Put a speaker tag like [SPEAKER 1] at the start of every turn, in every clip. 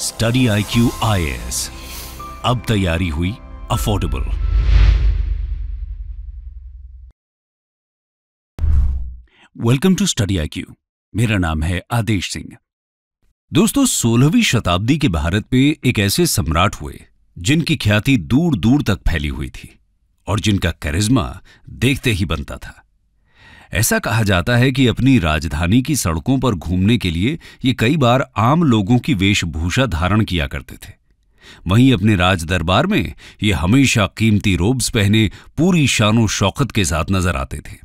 [SPEAKER 1] study I Q अब तैयारी हुई affordable welcome to study I Q मेरा नाम है आदेश सिंह दोस्तों सोलहवीं शताब्दी के भारत पे एक ऐसे सम्राट हुए जिनकी ख्याति दूर दूर तक फैली हुई थी और जिनका करिश्मा देखते ही बनता था ऐसा कहा जाता है कि अपनी राजधानी की सड़कों पर घूमने के लिए ये कई बार आम लोगों की वेशभूषा धारण किया करते थे वहीं अपने राज दरबार में ये हमेशा कीमती रोब्स पहने पूरी शानो शौकत के साथ नजर आते थे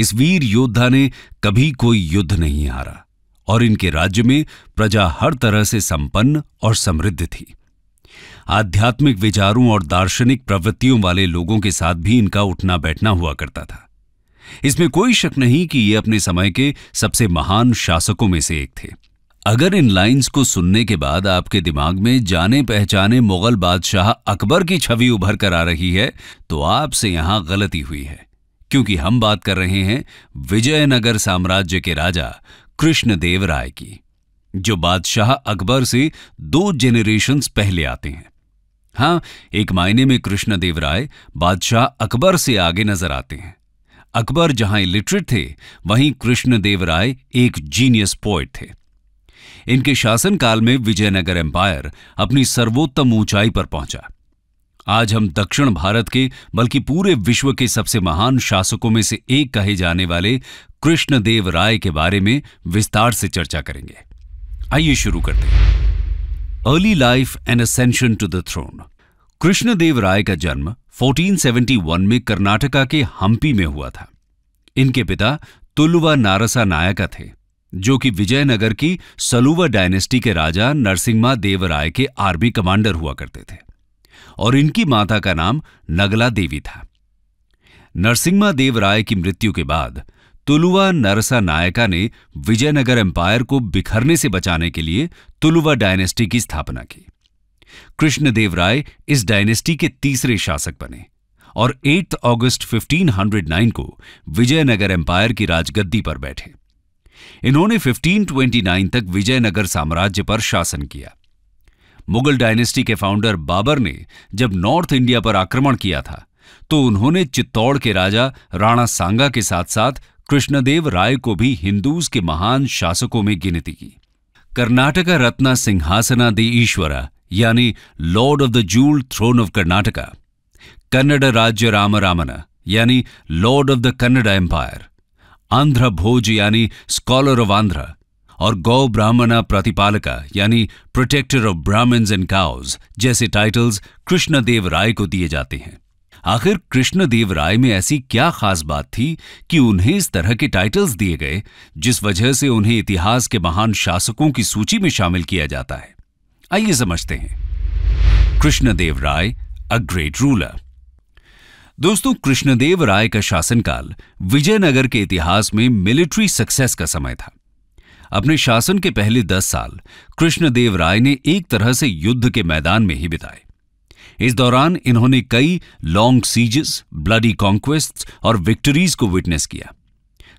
[SPEAKER 1] इस वीर योद्धा ने कभी कोई युद्ध नहीं हारा और इनके राज्य में प्रजा हर तरह से संपन्न और समृद्ध थी आध्यात्मिक विचारों और दार्शनिक प्रवृत्तियों वाले लोगों के साथ भी इनका उठना बैठना हुआ करता था इसमें कोई शक नहीं कि ये अपने समय के सबसे महान शासकों में से एक थे अगर इन लाइंस को सुनने के बाद आपके दिमाग में जाने पहचाने मुगल बादशाह अकबर की छवि उभर कर आ रही है तो आपसे यहां गलती हुई है क्योंकि हम बात कर रहे हैं विजयनगर साम्राज्य के राजा कृष्णदेव राय की जो बादशाह अकबर से दो जेनरेशन्स पहले आते हैं हाँ एक मायने में कृष्णदेव राय बादशाह अकबर से आगे नजर आते हैं अकबर जहां इलिटरेट थे वहीं कृष्णदेव राय एक जीनियस पोएट थे इनके शासनकाल में विजयनगर एम्पायर अपनी सर्वोत्तम ऊंचाई पर पहुंचा आज हम दक्षिण भारत के बल्कि पूरे विश्व के सबसे महान शासकों में से एक कहे जाने वाले कृष्णदेव राय के बारे में विस्तार से चर्चा करेंगे आइए शुरू करते हैं early life and ascension to the throne Krishnadeva Raya का जन्म 1471 में कर्नाटका के हम्पी में हुआ था इनके पिता तुलुवा नारसा नायका थे जो कि विजयनगर की सलुवा डायनेस्टी के राजा नरसिम्हा देवराय के आर्मी कमांडर हुआ करते थे और इनकी माता का नाम नगला देवी था नरसिम्हा देवराय की मृत्यु के बाद तुलुवा नरसा नायका ने विजयनगर एम्पायर को बिखरने से बचाने के लिए तुलुवा डायनेस्टी की स्थापना की कृष्णदेव राय इस डायनेस्टी के तीसरे शासक बने और 8 अगस्त 1509 को विजयनगर एम्पायर की राजगद्दी पर बैठे इन्होंने 1529 तक विजयनगर साम्राज्य पर शासन किया मुगल डायनेस्टी के फाउंडर बाबर ने जब नॉर्थ इंडिया पर आक्रमण किया था तो उन्होंने चित्तौड़ के राजा राणा सांगा के साथ साथ कृष्णदेव राय को भी हिंदूज के महान शासकों में गिनती की कर्नाटका रत्न सिंहासना दी ईश्वरा यानी lord of the jewel throne of Karnataka Kannada राज्य राम रामन यानी lord of the Kannada empire Andhra Bhoja यानी स्कॉलर ऑफ आंध्र और गौ ब्राह्मणा प्रतिपालका यानी protector of Brahmins and cows जैसे टाइटल्स कृष्णदेव राय को दिए जाते हैं आखिर कृष्णदेव राय में ऐसी क्या खास बात थी कि उन्हें इस तरह के टाइटल्स दिए गए जिस वजह से उन्हें इतिहास के महान शासकों की सूची में शामिल किया जाता है आइए समझते हैं Krishnadeva Raya a great ruler दोस्तों कृष्णदेव राय का शासनकाल विजयनगर के इतिहास में मिलिट्री सक्सेस का समय था अपने शासन के पहले दस साल कृष्णदेव राय ने एक तरह से युद्ध के मैदान में ही बिताए इस दौरान इन्होंने कई लॉन्ग सीजेस ब्लडी कॉन्क्वेस्ट और विक्टरीज को विटनेस किया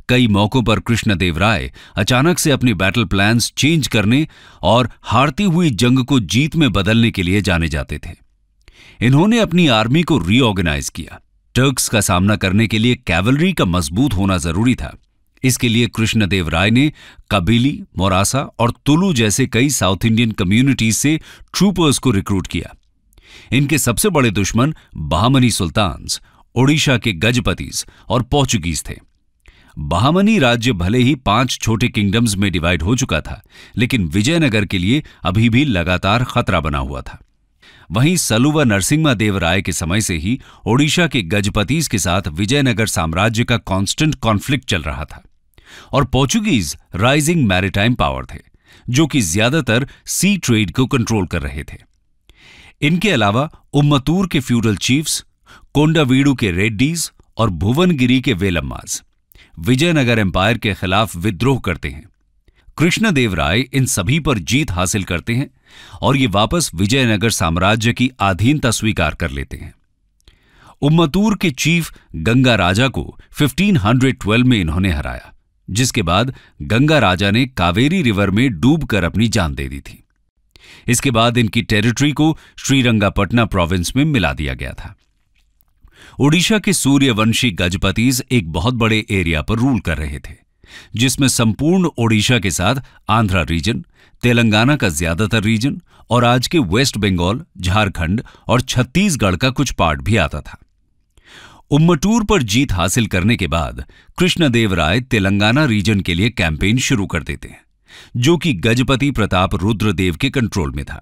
[SPEAKER 1] कई मौकों पर कृष्णदेव राय अचानक से अपने बैटल प्लान्स चेंज करने और हारती हुई जंग को जीत में बदलने के लिए जाने जाते थे इन्होंने अपनी आर्मी को रीऑर्गेनाइज किया टर्क्स का सामना करने के लिए कैवलरी का मजबूत होना जरूरी था इसके लिए कृष्णदेव राय ने कबीली मोरासा और तुलू जैसे कई साउथ इंडियन कम्युनिटीज से ट्रूपर्स को रिक्रूट किया इनके सबसे बड़े दुश्मन बहामनी सुल्तान्स ओडिशा के गजपतिज और पोर्चुगीज थे बहामनी राज्य भले ही पांच छोटे किंगडम्स में डिवाइड हो चुका था लेकिन विजयनगर के लिए अभी भी लगातार खतरा बना हुआ था वहीं सलुवा नरसिम्हा देव राय के समय से ही ओडिशा के गजपतीज के साथ विजयनगर साम्राज्य का कांस्टेंट कॉन्फ्लिक्ट चल रहा था और पोर्चुगीज राइजिंग मैरिटाइम पावर थे जो कि ज्यादातर सी ट्रेड को कंट्रोल कर रहे थे इनके अलावा उम्मतूर के फ्यूडल चीफ्स कोंडावीडू के रेड्डीज और भुवनगिरी के वेलम्माज़ विजयनगर एम्पायर के खिलाफ विद्रोह करते हैं कृष्णदेव राय इन सभी पर जीत हासिल करते हैं और ये वापस विजयनगर साम्राज्य की अधीनता स्वीकार कर लेते हैं उम्मतूर के चीफ गंगा राजा को 1512 में इन्होंने हराया जिसके बाद गंगा राजा ने कावेरी रिवर में डूबकर अपनी जान दे दी थी इसके बाद इनकी टेरिटरी को श्रीरंगापटना प्रोविंस में मिला दिया गया था ओडिशा के सूर्यवंशी गजपतीज एक बहुत बड़े एरिया पर रूल कर रहे थे जिसमें संपूर्ण ओडिशा के साथ आंध्रा रीजन तेलंगाना का ज्यादातर रीजन और आज के वेस्ट बंगाल झारखंड और छत्तीसगढ़ का कुछ पार्ट भी आता था उम्मटूर पर जीत हासिल करने के बाद कृष्णदेव राय तेलंगाना रीजन के लिए कैंपेन शुरू कर देते हैं जो कि गजपति प्रताप रुद्रदेव के कंट्रोल में था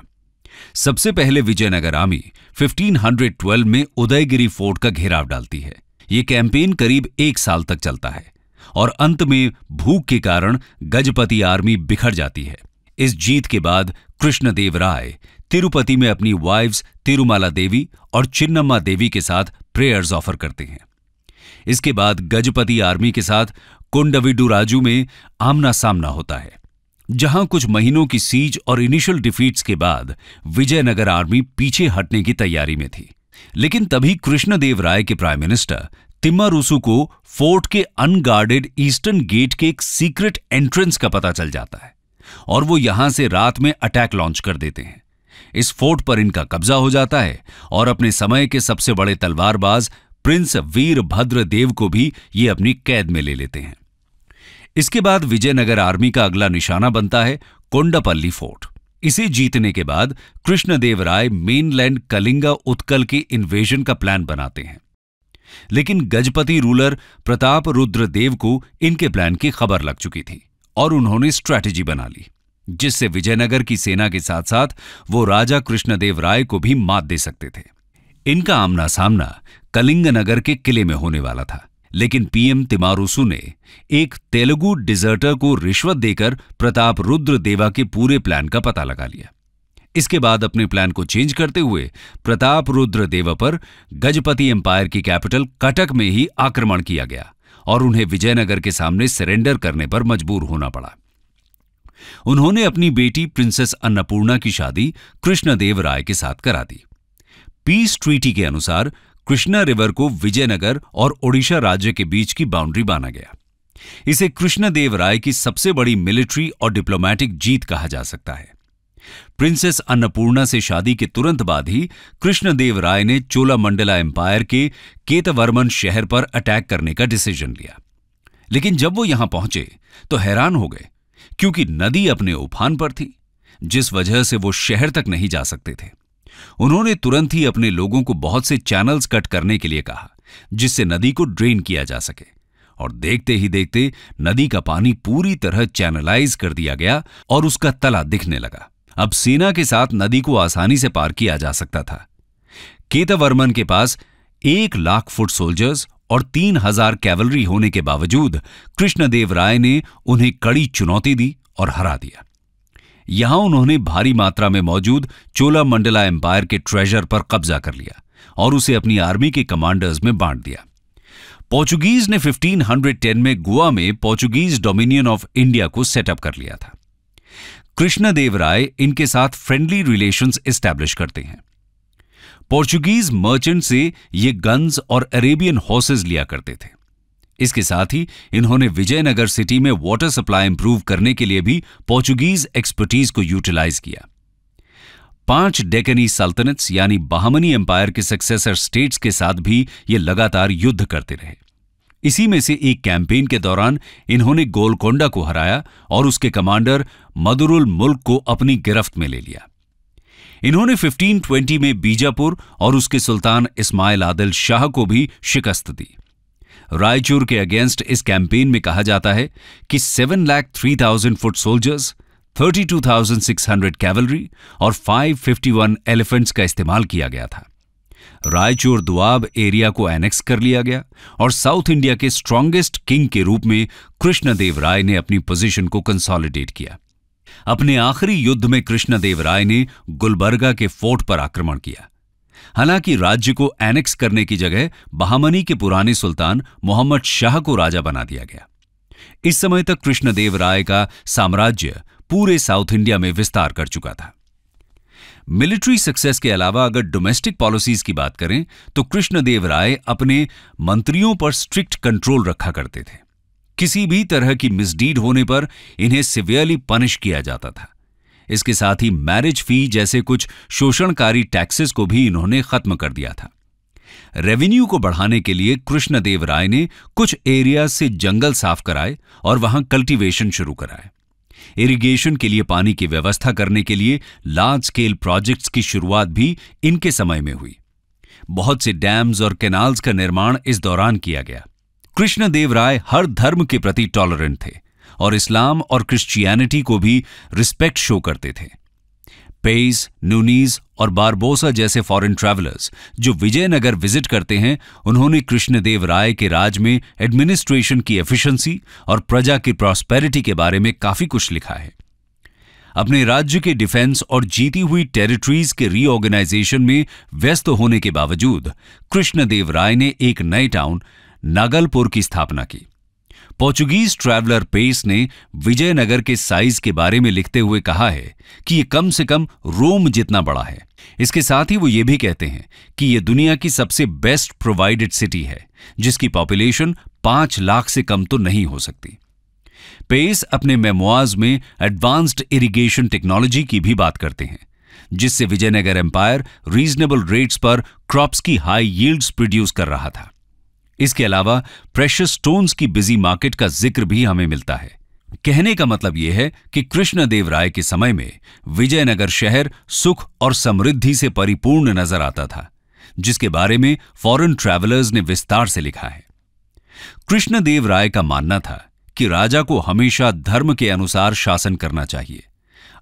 [SPEAKER 1] सबसे पहले विजयनगर आर्मी 1512 में उदयगिरी फोर्ट का घेराव डालती है ये कैंपेन करीब एक साल तक चलता है और अंत में भूख के कारण गजपति आर्मी बिखर जाती है इस जीत के बाद कृष्णदेव राय तिरुपति में अपनी वाइफ्स तिरुमाला देवी और चिन्नम्मा देवी के साथ प्रेयर्स ऑफर करते हैं इसके बाद गजपति आर्मी के साथ कुंडविडुराजू में आमना सामना होता है जहां कुछ महीनों की सीज और इनिशियल डिफीट्स के बाद विजयनगर आर्मी पीछे हटने की तैयारी में थी लेकिन तभी कृष्णदेव राय के प्राइम मिनिस्टर तिम्मारुसु को फोर्ट के अनगार्डेड ईस्टर्न गेट के एक सीक्रेट एंट्रेंस का पता चल जाता है और वो यहां से रात में अटैक लॉन्च कर देते हैं इस फोर्ट पर इनका कब्जा हो जाता है और अपने समय के सबसे बड़े तलवारबाज प्रिंस वीरभद्र देव को भी ये अपनी कैद में ले लेते हैं इसके बाद विजयनगर आर्मी का अगला निशाना बनता है कोंडापल्ली फोर्ट इसे जीतने के बाद कृष्णदेव राय मेनलैंड कलिंगा उत्कल के इन्वेजन का प्लान बनाते हैं लेकिन गजपति रूलर प्रताप रुद्रदेव को इनके प्लान की खबर लग चुकी थी और उन्होंने स्ट्रैटेजी बना ली जिससे विजयनगर की सेना के साथ साथ वो राजा कृष्णदेव राय को भी मात दे सकते थे इनका आमना सामना कलिंगनगर के किले में होने वाला था लेकिन पीएम तिमारुसु ने एक तेलुगु डिजर्टर को रिश्वत देकर प्रताप रुद्र देवा के पूरे प्लान का पता लगा लिया इसके बाद अपने प्लान को चेंज करते हुए प्रताप रुद्र देवा पर गजपति एम्पायर की कैपिटल कटक में ही आक्रमण किया गया और उन्हें विजयनगर के सामने सरेंडर करने पर मजबूर होना पड़ा उन्होंने अपनी बेटी प्रिंसेस अन्नपूर्णा की शादी कृष्णदेव राय के साथ करा दी पीस ट्रीटी के अनुसार कृष्णा रिवर को विजयनगर और ओडिशा राज्य के बीच की बाउंड्री बाना गया इसे कृष्णदेव राय की सबसे बड़ी मिलिट्री और डिप्लोमेटिक जीत कहा जा सकता है प्रिंसेस अन्नपूर्णा से शादी के तुरंत बाद ही कृष्णदेव राय ने चोलामंडला एम्पायर के केतवर्मन शहर पर अटैक करने का डिसीजन लिया लेकिन जब वो यहां पहुंचे तो हैरान हो गए क्योंकि नदी अपने उफान पर थी जिस वजह से वो शहर तक नहीं जा सकते थे उन्होंने तुरंत ही अपने लोगों को बहुत से चैनल्स कट करने के लिए कहा जिससे नदी को ड्रेन किया जा सके और देखते ही देखते नदी का पानी पूरी तरह चैनलाइज कर दिया गया और उसका तला दिखने लगा अब सेना के साथ नदी को आसानी से पार किया जा सकता था केतवर्मन के पास एक लाख फुट सोल्जर्स और तीन हजार कैवलरी होने के बावजूद कृष्णदेव राय ने उन्हें कड़ी चुनौती दी और हरा दिया यहां उन्होंने भारी मात्रा में मौजूद चोला मंडला एम्पायर के ट्रेजर पर कब्जा कर लिया और उसे अपनी आर्मी के कमांडर्स में बांट दिया पोर्चुगीज ने 1510 में गोवा में पोर्चुगीज डोमिनियन ऑफ इंडिया को सेटअप कर लिया था कृष्णदेव राय इनके साथ फ्रेंडली रिलेशंस एस्टैब्लिश करते हैं पोर्चुगीज मर्चेंट से ये गन्स और अरेबियन हॉर्सेस लिया करते थे इसके साथ ही इन्होंने विजयनगर सिटी में वाटर सप्लाई इंप्रूव करने के लिए भी पोर्चुगीज एक्सपर्टीज को यूटिलाइज किया पांच डेकनी सल्तनत्स यानी बहामनी एम्पायर के सक्सेसर स्टेट्स के साथ भी ये लगातार युद्ध करते रहे इसी में से एक कैंपेन के दौरान इन्होंने गोलकोंडा को हराया और उसके कमांडर मदुरुल मुल्क को अपनी गिरफ्त में ले लिया इन्होंने 1520 में बीजापुर और उसके सुल्तान इस्माइल आदिल शाह को भी शिकस्त दी रायचूर के अगेंस्ट इस कैंपेन में कहा जाता है कि seven lakh three thousand foot soldiers thirty two thousand six hundred cavalry और फाइव फिफ्टी वन एलिफेंट्स का इस्तेमाल किया गया था रायचूर दुआब एरिया को एनेक्स कर लिया गया और साउथ इंडिया के स्ट्रांगेस्ट किंग के रूप में कृष्णदेव राय ने अपनी पोजीशन को कंसोलिडेट किया अपने आखिरी युद्ध में कृष्णदेव राय ने गुलबर्गा के फोर्ट पर आक्रमण किया हालांकि राज्य को एनेक्स करने की जगह बहामनी के पुराने सुल्तान मोहम्मद शाह को राजा बना दिया गया इस समय तक कृष्णदेव राय का साम्राज्य पूरे साउथ इंडिया में विस्तार कर चुका था मिलिट्री सक्सेस के अलावा अगर डोमेस्टिक पॉलिसीज की बात करें तो कृष्णदेव राय अपने मंत्रियों पर स्ट्रिक्ट कंट्रोल रखा करते थे किसी भी तरह की मिसडीड होने पर इन्हें सिवियरली पनिश किया जाता था इसके साथ ही मैरिज फी जैसे कुछ शोषणकारी टैक्सेस को भी इन्होंने खत्म कर दिया था रेवेन्यू को बढ़ाने के लिए कृष्णदेव राय ने कुछ एरिया से जंगल साफ कराए और वहां कल्टीवेशन शुरू कराए इरिगेशन के लिए पानी की व्यवस्था करने के लिए लार्ज स्केल प्रोजेक्ट्स की शुरुआत भी इनके समय में हुई बहुत से डैम्स और कैनाल्स का निर्माण इस दौरान किया गया कृष्णदेव राय हर धर्म के प्रति टॉलरेंट थे और इस्लाम और क्रिश्चियनिटी को भी रिस्पेक्ट शो करते थे पेस नूनीज और बारबोसा जैसे फॉरेन ट्रैवलर्स जो विजयनगर विजिट करते हैं उन्होंने कृष्णदेव राय के राज में एडमिनिस्ट्रेशन की एफिशिएंसी और प्रजा की प्रॉस्पेरिटी के बारे में काफी कुछ लिखा है अपने राज्य के डिफेंस और जीती हुई टेरिटरीज के रीऑर्गेनाइजेशन में व्यस्त होने के बावजूद कृष्णदेव राय ने एक नए टाउन नागलपुर की स्थापना की पोर्चुगीज ट्रैवलर पेस ने विजयनगर के साइज के बारे में लिखते हुए कहा है कि यह कम से कम रोम जितना बड़ा है इसके साथ ही वो ये भी कहते हैं कि यह दुनिया की सबसे बेस्ट प्रोवाइडेड सिटी है जिसकी पॉपुलेशन पांच लाख से कम तो नहीं हो सकती पेस अपने मेमोआज में एडवांस्ड इरिगेशन टेक्नोलॉजी की भी बात करते हैं जिससे विजयनगर एम्पायर रीजनेबल रेट्स पर क्रॉप्स की हाई यील्ड्स प्रोड्यूस कर रहा था इसके अलावा प्रेशर स्टोन्स की बिजी मार्केट का जिक्र भी हमें मिलता है कहने का मतलब यह है कि कृष्णदेव राय के समय में विजयनगर शहर सुख और समृद्धि से परिपूर्ण नजर आता था जिसके बारे में फॉरेन ट्रैवलर्स ने विस्तार से लिखा है कृष्णदेव राय का मानना था कि राजा को हमेशा धर्म के अनुसार शासन करना चाहिए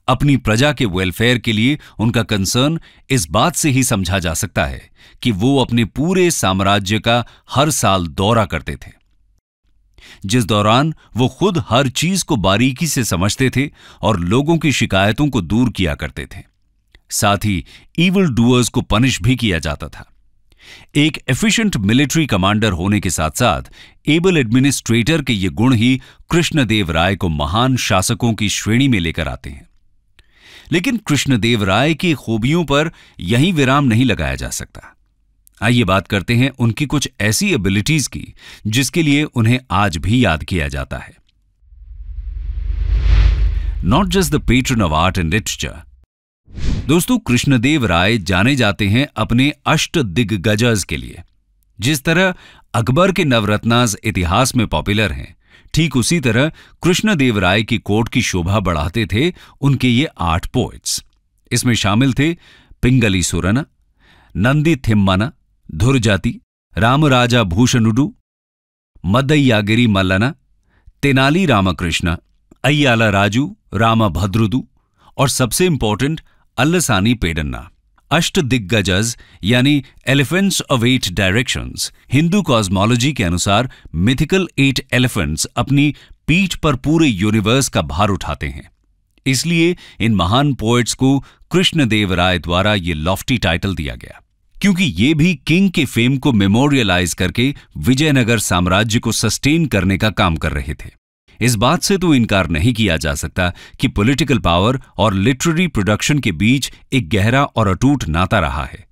[SPEAKER 1] अपनी प्रजा के वेलफेयर के लिए उनका कंसर्न इस बात से ही समझा जा सकता है कि वो अपने पूरे साम्राज्य का हर साल दौरा करते थे जिस दौरान वो खुद हर चीज को बारीकी से समझते थे और लोगों की शिकायतों को दूर किया करते थे साथ ही ईवल डूअर्स को पनिश भी किया जाता था एक एफिशिएंट मिलिट्री कमांडर होने के साथ साथ एबल एडमिनिस्ट्रेटर के ये गुण ही कृष्णदेव राय को महान शासकों की श्रेणी में लेकर आते हैं लेकिन कृष्णदेव राय की खूबियों पर यही विराम नहीं लगाया जा सकता आइए बात करते हैं उनकी कुछ ऐसी एबिलिटीज की जिसके लिए उन्हें आज भी याद किया जाता है not just the patron of art and literature दोस्तों कृष्णदेव राय जाने जाते हैं अपने अष्ट दिग्गज के लिए जिस तरह अकबर के नवरत्नाज इतिहास में पॉपुलर हैं ठीक उसी तरह कृष्णदेव राय की कोट की शोभा बढ़ाते थे उनके ये आठ पोइट्स इसमें शामिल थे पिंगली सुरना नंदी थिम्माना धुरजाति रामराजा भूषणुडू मदय्यागिरी मल्लना तेनाली रामकृष्ण अय्याला राजू रामा भद्रुदू और सबसे इंपॉर्टेंट अल्लसानी पेडन्ना अष्ट दिग्गजज यानी elephants of eight directions Hindu cosmology के अनुसार मिथिकल एट एलिफेंट्स अपनी पीठ पर पूरे यूनिवर्स का भार उठाते हैं इसलिए इन महान पोएट्स को कृष्णदेव राय द्वारा ये लॉफ्टी टाइटल दिया गया क्योंकि ये भी किंग के फेम को मेमोरियलाइज करके विजयनगर साम्राज्य को सस्टेन करने का काम कर रहे थे इस बात से तो इनकार नहीं किया जा सकता कि पॉलिटिकल पावर और लिटरेरी प्रोडक्शन के बीच एक गहरा और अटूट नाता रहा है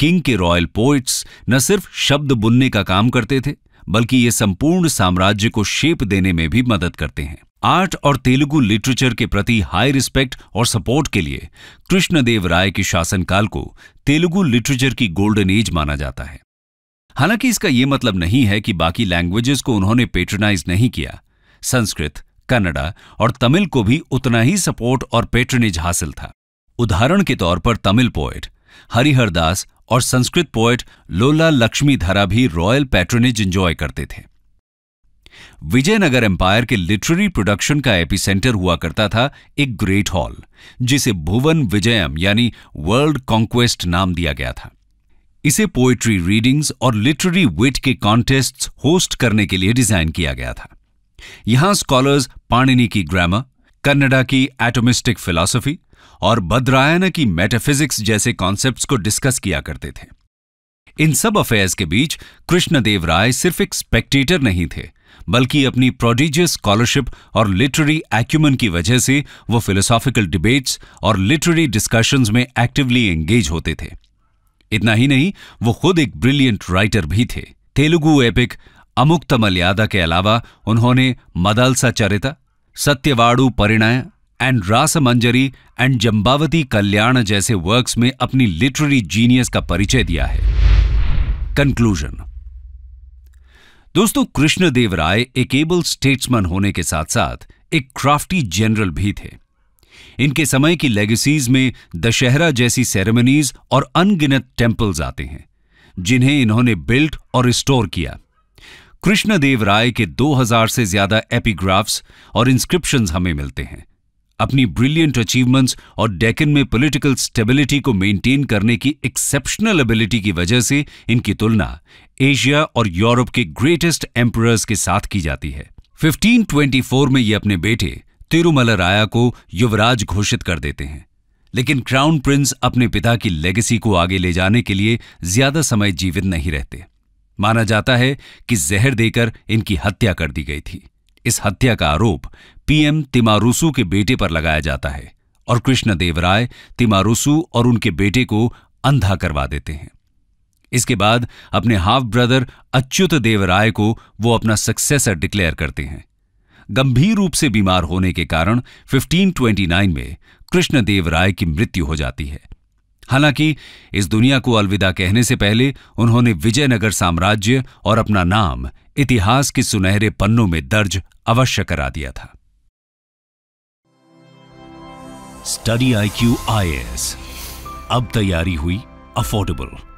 [SPEAKER 1] किंग के रॉयल पोइट्स न सिर्फ शब्द बुनने का काम करते थे बल्कि ये संपूर्ण साम्राज्य को शेप देने में भी मदद करते हैं आर्ट और तेलुगु लिटरेचर के प्रति हाई रिस्पेक्ट और सपोर्ट के लिए कृष्णदेव राय के शासनकाल को तेलुगु लिटरेचर की गोल्डन एज माना जाता है हालांकि इसका यह मतलब नहीं है कि बाकी लैंग्वेजेस को उन्होंने पेट्रनाइज नहीं किया संस्कृत कन्नड़ा और तमिल को भी उतना ही सपोर्ट और पेट्रनेज हासिल था उदाहरण के तौर पर तमिल पोएट हरिहरदास और संस्कृत पोएट लोला लक्ष्मीधरा भी रॉयल पैट्रनेज एंजॉय करते थे विजयनगर एम्पायर के लिटरेरी प्रोडक्शन का एपिसेंटर हुआ करता था एक ग्रेट हॉल जिसे भुवन विजयम यानी वर्ल्ड कॉन्क्वेस्ट नाम दिया गया था इसे पोएट्री रीडिंग्स और लिटरेरी विट के कॉन्टेस्ट होस्ट करने के लिए डिजाइन किया गया था यहां स्कॉलर्स पाणिनि की ग्रामर कन्नडा की एटोमिस्टिक फिलॉसफी और बद्रायन की मेटाफिजिक्स जैसे कॉन्सेप्ट्स को डिस्कस किया करते थे इन सब अफेयर्स के बीच कृष्णदेव राय सिर्फ एक स्पेक्टेटर नहीं थे बल्कि अपनी प्रोडिजियस स्कॉलरशिप और लिटरेरी एक्यूमन की वजह से वो फिलोसॉफिकल डिबेट्स और लिटरेरी डिस्कशंस में एक्टिवली एंगेज होते थे इतना ही नहीं वो खुद एक ब्रिलियंट राइटर भी थे तेलुगु एपिक अमुक्त मल्यादा के अलावा उन्होंने मदालसा चरिता सत्यवाड़ू परिणय एंड रासमंजरी एंड जंबावती कल्याण जैसे वर्क्स में अपनी लिटरेरी जीनियस का परिचय दिया है कंक्लूजन दोस्तों कृष्णदेव राय एक एबल स्टेट्समैन होने के साथ साथ एक क्राफ्टी जनरल भी थे इनके समय की लेगेसीज में दशहरा जैसी सेरेमनीज और अनगिनत टेम्पल्स आते हैं जिन्हें इन्होंने बिल्ट और रिस्टोर किया कृष्णदेव राय के 2000 से ज्यादा एपिग्राफ्स और इंस्क्रिप्शन हमें मिलते हैं अपनी ब्रिलियंट अचीवमेंट्स और डेकन में पॉलिटिकल स्टेबिलिटी को मेंटेन करने की एक्सेप्शनल एबिलिटी की वजह से इनकी तुलना एशिया और यूरोप के ग्रेटेस्ट एम्परर्स के साथ की जाती है 1524 में ये अपने बेटे तिरुमल राया को युवराज घोषित कर देते हैं लेकिन क्राउन प्रिंस अपने पिता की लेगेसी को आगे ले जाने के लिए ज्यादा समय जीवित नहीं रहते माना जाता है कि जहर देकर इनकी हत्या कर दी गई थी इस हत्या का आरोप पीएम तिमारुसु के बेटे पर लगाया जाता है और कृष्णदेव राय तिमारुसु और उनके बेटे को अंधा करवा देते हैं इसके बाद अपने हाफ ब्रदर अच्युत देव राय को वो अपना सक्सेसर डिक्लेयर करते हैं गंभीर रूप से बीमार होने के कारण 1529 में कृष्णदेव राय की मृत्यु हो जाती है हालांकि इस दुनिया को अलविदा कहने से पहले उन्होंने विजयनगर साम्राज्य और अपना नाम इतिहास के सुनहरे पन्नों में दर्ज अवश्य करा दिया था स्टडी आई क्यू आई अब तैयारी हुई अफोर्डेबल